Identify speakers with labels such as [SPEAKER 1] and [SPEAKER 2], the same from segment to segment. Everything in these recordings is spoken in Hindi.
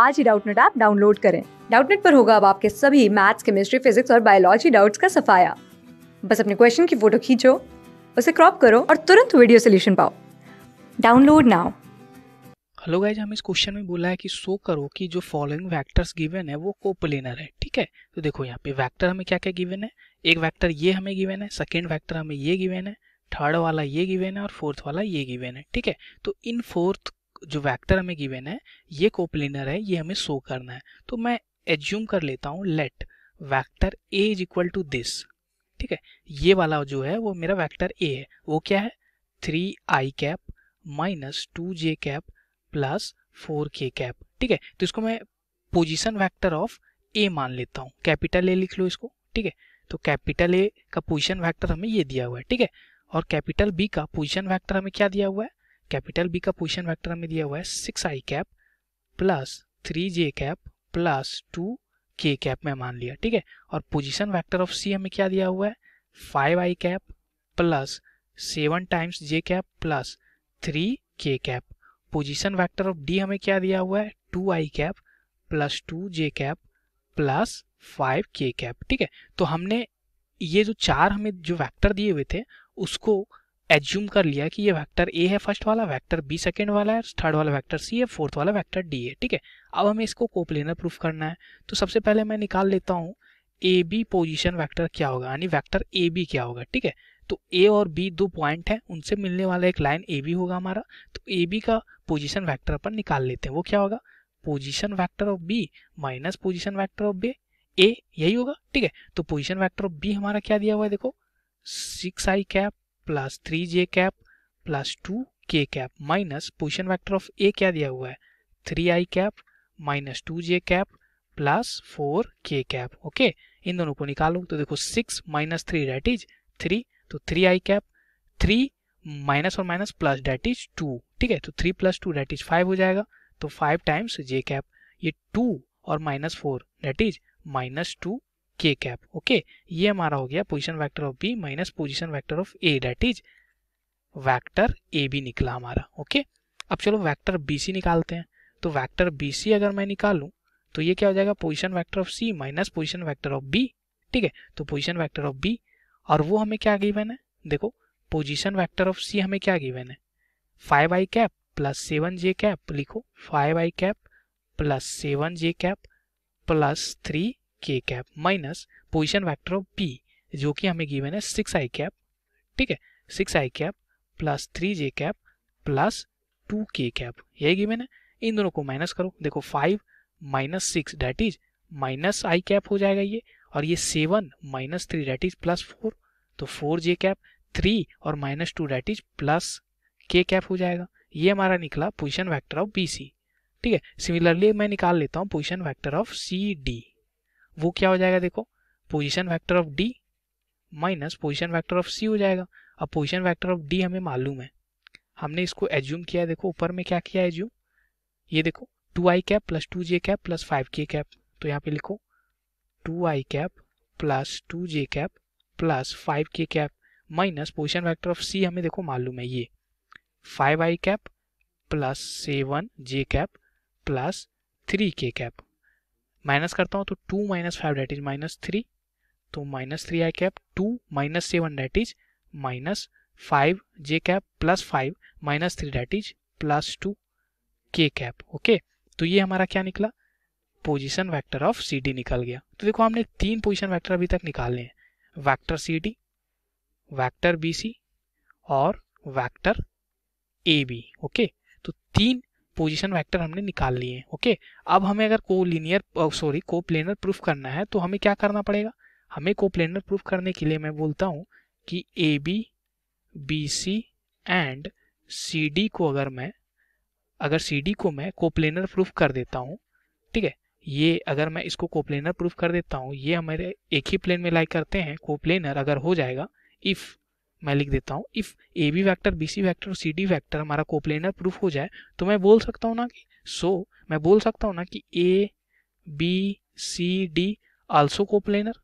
[SPEAKER 1] आज ही डाउटनेट ऐप डाउनलोड करें डाउटनेट पर होगा अब आपके सभी मैथ्स केमिस्ट्री फिजिक्स और बायोलॉजी डाउट्स का सफाया बस अपने क्वेश्चन की फोटो खींचो उसे क्रॉप करो और तुरंत वीडियो सोल्यूशन पाओ डाउनलोड नाउ हेलो गाइज हम इस क्वेश्चन में बोला है कि शो करो कि जो फॉलोइंग वेक्टर्स गिवन है वो कोपलेनर है ठीक है तो देखो यहाँ पे वेक्टर हमें क्या क्या गिवन है एक वेक्टर ये हमें गिवन है सेकेंड वेक्टर हमें ये गिवन है थर्ड वाला ये गिवन है और फोर्थ वाला ये गिवन है ठीक है तो इन फोर्थ जो वैक्टर हमें गिवेन है ये कोपलिनर है ये हमें शो करना है तो मैं एज्यूम कर लेता हूँ let vector A is equal to this ठीक है ये वाला जो है वो मेरा वैक्टर ए है वो क्या है three i cap minus two j cap plus four k cap ठीक है तो इसको मैं पोजिशन वैक्टर ऑफ ए मान लेता हूँ कैपिटल ए लिख लो इसको ठीक है तो कैपिटल ए का पोजिशन वैक्टर हमें ये दिया हुआ है ठीक है और कैपिटल बी का पोजिशन वैक्टर हमें क्या दिया हुआ है कैपिटल बी का पोजिशन वैक्टर हमें दिया हुआ है six i cap plus three j cap plus two k cap में मान लिया ठीक है और पोजिशन वैक्टर ऑफ सी हमें क्या दिया हुआ है five i cap plus seven times j cap plus three k cap position vector of D हमें क्या दिया हुआ है two i cap plus two j cap plus five k cap ठीक है तो हमने ये जो चार हमें जो वैक्टर दिए हुए थे उसको एज्यूम कर लिया कि ये वेक्टर ए है फर्स्ट वाला वेक्टर बी सेकेंड वाला है थर्ड वाला वेक्टर सी है फोर्थ वाला वेक्टर डी है ठीक है अब हमें इसको कोपलेनर प्रूफ करना है तो सबसे पहले मैं निकाल लेता हूँ ए बी पोजिशन वैक्टर क्या होगा यानी वैक्टर ए बी क्या होगा ठीक है तो ए और बी दो पॉइंट हैं उनसे मिलने वाला एक लाइन ए बी होगा हमारा तो ए बी का पोजिशन वैक्टर अपन निकाल लेते हैं वो क्या होगा position vector of B minus position vector of B A यही होगा ठीक है तो पोजिशन वैक्टर ऑफ बी हमारा क्या दिया हुआ है देखो six i cap plus three j cap plus two k cap minus position vector of A क्या दिया हुआ है three i cap minus two j cap plus four k cap okay इन दोनों को निकालो तो देखो six minus three that is three तो three i cap three minus और minus plus that is two ठीक है तो three plus two that is five हो जाएगा तो फाइव टाइम्स जे कैप ये टू और minus four that is minus two k cap okay ये हमारा हो गया position vector of B minus position vector of A that is vector A B निकला हमारा ओके अब चलो वैक्टर बी सी निकालते हैं तो वैक्टर बी सी अगर मैं निकालू तो ये क्या हो जाएगा position vector of C minus position vector of B ठीक है तो पोजिशन वैक्टर ऑफ बी और वो हमें क्या गिवन है देखो पोजिशन वैक्टर ऑफ सी हमें क्या गिवन है five i cap plus seven j cap लिखो five i cap plus seven j cap plus three k cap minus position vector of P जो कि हमें गिवन है सिक्स आई कैप ठीक है six i cap plus three j cap plus two k cap यही गिवन है इन दोनों को माइनस करो देखो five minus six that is minus i cap हो जाएगा ये और ये seven minus three that is plus four तो फोर जे कैप थ्री और minus two that is plus k cap हो जाएगा ये हमारा निकला position vector of B C ठीक है सिमिलरली मैं निकाल लेता हूँ position vector of C D वो क्या हो जाएगा देखो position vector of D minus position vector of C हो जाएगा अब पोजिशन वैक्टर ऑफ डी हमें मालूम है हमने इसको एज्यूम किया है देखो ऊपर में क्या किया एज्यूम ये देखो two i cap plus two j cap plus five k cap तो यहाँ पे लिखो two i cap plus two j cap plus five k cap minus position vector of C हमें देखो मालूम है ये five i cap plus seven j cap plus three k cap minus करता हूँ तो two minus five that is minus three तो minus three i cap two minus seven date is minus five j cap plus five minus three that is plus two k cap okay तो ये हमारा क्या निकला position vector of C D निकल गया तो देखो हमने तीन पोजिशन वैक्टर अभी तक निकाले हैं vector C D vector B C और वैक्टर ए बी ओके तो तीन पोजिशन वैक्टर हमने निकाल लिए ओके अब हमें अगर collinear sorry coplanar proof करना है तो हमें क्या करना पड़ेगा हमें को प्लेनर प्रूफ करने के लिए मैं बोलता हूँ कि A B B C and C D को अगर मैं अगर सी डी को मैं को प्लेनर प्रूफ कर देता हूँ ठीक है ये अगर मैं इसको कोप्लेनर प्रूफ कर देता हूँ ये हमारे एक ही प्लेन में लाइक करते हैं कोप्लेनर अगर हो जाएगा इफ़ मैं लिख देता हूँ if A B vector B C vector C D vector हमारा कोप्लेनर प्रूफ हो जाए तो मैं बोल सकता हूँ ना कि सो so, मैं बोल सकता हूँ ना कि A B C D also coplanar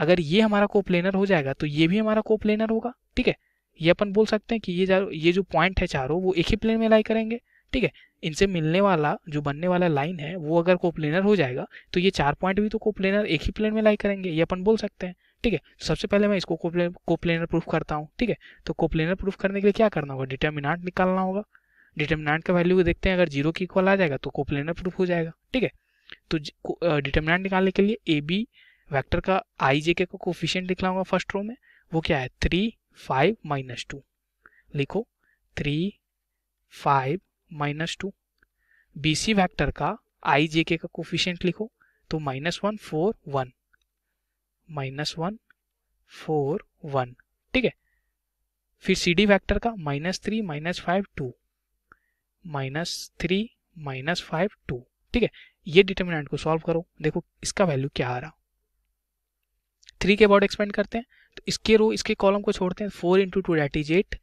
[SPEAKER 1] अगर ये हमारा कोप्लेनर हो जाएगा तो ये भी हमारा कोप्लेनर होगा ठीक है ये अपन बोल सकते हैं कि ये ये जो पॉइंट है चारों वो एक ही प्लेन में लाई करेंगे ठीक है इनसे मिलने वाला जो बनने वाला लाइन है वो अगर कोप्लेनर हो जाएगा तो ये चार पॉइंट भी तो कोप्लेनर एक ही प्लेन में लाई करेंगे ये अपन बोल सकते हैं ठीक है सबसे पहले मैं इसको कोप्लेनर प्रूफ करता हूँ ठीक है तो कोप्लेनर प्रूफ करने के लिए क्या करना होगा डिटर्मिनाट निकालना होगा डिटर्मिनाट का वैल्यू देखते हैं अगर जीरो की इक्वल आ जाएगा तो कोप्लेनर प्रूफ हो जाएगा ठीक है तो डिटर्मिनाट निकालने के लिए ए बी वैक्टर का आई जे के का कोफिशियंट होगा फर्स्ट रो में वो क्या है थ्री फाइव माइनस टू लिखो three five minus two B C vector का आई जे के का कोफिशियंट लिखो तो minus one four one minus one four one ठीक है फिर सी डी वैक्टर का minus three minus five two minus three minus five two ठीक है ये डिटर्मिनेंट को सॉल्व करो देखो इसका वैल्यू क्या आ रहा थ्री के बॉर्ड एक्सपेंड करते हैं तो इसके रो इसके कॉलम को छोड़ते हैं four into two that is eight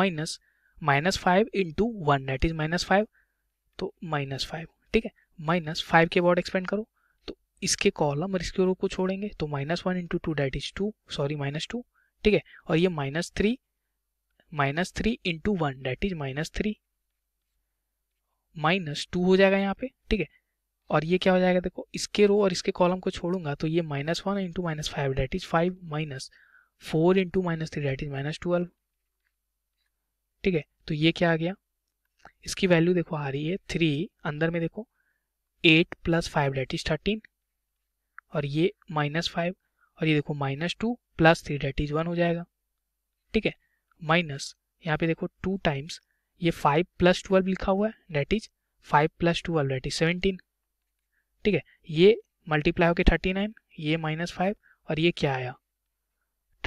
[SPEAKER 1] minus minus five into one that is minus five तो माइनस फाइव ठीक है माइनस फाइव के बॉर्ड एक्सपेंड करो इसके कॉलम और इसके रो को छोड़ेंगे तो minus one into two that is two sorry minus two ठीक है और ये minus three minus three into one that is minus three minus two हो जाएगा यहाँ पे ठीक है और ये क्या हो जाएगा देखो इसके रो और इसके कॉलम को छोड़ूंगा तो ये minus one into minus five that is five minus four into minus three that is minus twelve ठीक है तो ये क्या आ गया इसकी वैल्यू देखो आ रही है थ्री अंदर में देखो eight plus five that is thirteen और ये माइनस फाइव और ये देखो minus two plus three that is one हो जाएगा ठीक है माइनस यहाँ पे देखो टू टाइम्स ये फाइव प्लस ट्वेल्व लिखा हुआ है that is five plus twelve that is seventeen ठीक है ये मल्टीप्लाई होके थर्टी नाइन ये माइनस फाइव और ये क्या आया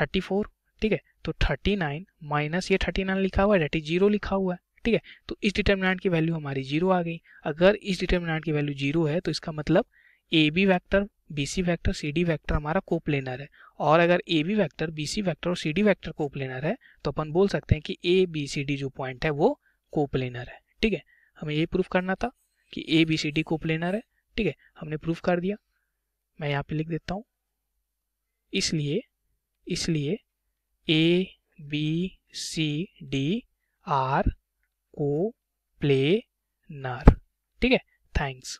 [SPEAKER 1] थर्टी फोर ठीक है तो थर्टी नाइन माइनस ये थर्टी नाइन लिखा हुआ है डेट इज जीरो लिखा हुआ है ठीक है तो इस डिटर्मिनेंट की वैल्यू हमारी जीरो आ गई अगर इस डिटर्मिनेंट की वैल्यू जीरो है तो इसका मतलब A B vector B C vector C D vector हमारा लेनर है और अगर A B vector B C vector और C D vector coplanar है तो अपन बोल सकते हैं कि ए बी सी डी जो पॉइंट है वो कोप लेनर है ठीक है हमें ये प्रूफ करना था कि A B C D coplanar है ठीक है हमने प्रूफ कर दिया मैं यहाँ पे लिख देता हूँ इसलिए इसलिए A B C D are coplanar ठीक है थैंक्स